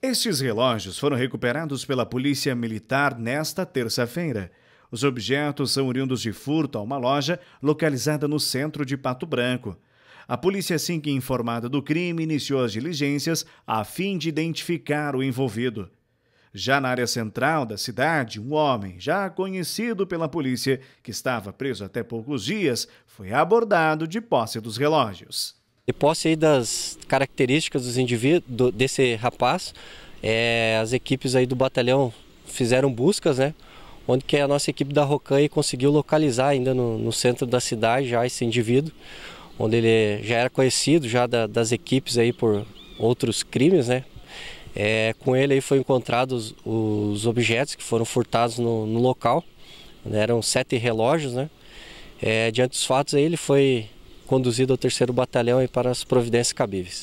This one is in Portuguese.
Estes relógios foram recuperados pela Polícia Militar nesta terça-feira. Os objetos são oriundos de furto a uma loja localizada no centro de Pato Branco. A polícia, assim que informada do crime, iniciou as diligências a fim de identificar o envolvido. Já na área central da cidade, um homem, já conhecido pela polícia, que estava preso até poucos dias, foi abordado de posse dos relógios. De posse das características dos indivíduos desse rapaz, é, as equipes aí do batalhão fizeram buscas, né? Onde que a nossa equipe da Rocan conseguiu localizar ainda no, no, centro da cidade já esse indivíduo, onde ele já era conhecido já da, das equipes aí por outros crimes, né? É, com ele aí foi encontrados os, os objetos que foram furtados no, no local, né? eram sete relógios, né? É, diante dos fatos aí ele foi conduzido ao terceiro batalhão e para as providências cabíveis.